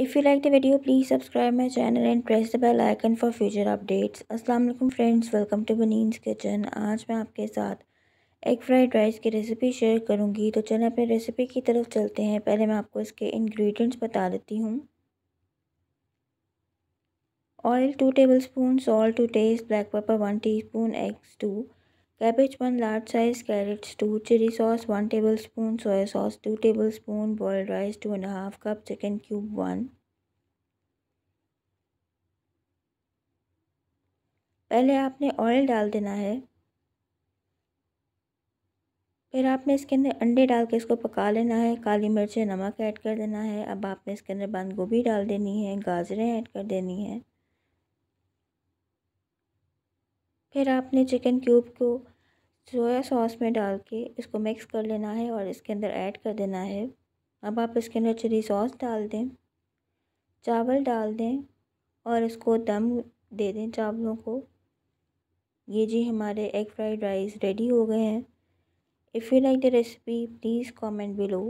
if you like the video please subscribe my channel and press the bell icon for future updates असलम friends welcome to Bunny's kitchen आज मैं आपके साथ egg fried rice की recipe share करूँगी तो चलें अपने रेसिपी की तरफ चलते हैं पहले मैं आपको इसके इन्ग्रीडियंट्स बता देती हूँ oil two tablespoon salt to taste black pepper one teaspoon eggs two cabbage one large size carrots two chilli sauce one tablespoon soya sauce two tablespoon boiled rice two and half cup chicken cube one पहले आपने oil डाल देना है फिर आपने इसके अंदर अंडे डाल के इसको पका लेना है काली मिर्च नमक ऐड कर देना है अब आपने इसके अंदर बंद गोभी डाल देनी है गाजरें ऐड कर देनी है फिर आपने चिकन क्यूब को सोया सॉस में डाल के इसको मिक्स कर लेना है और इसके अंदर ऐड कर देना है अब आप इसके अंदर चिली सॉस डाल दें चावल डाल दें और इसको दम दे दें चावलों को ये जी हमारे एग फ्राइड राइस रेडी हो गए हैं if you like the recipe please comment below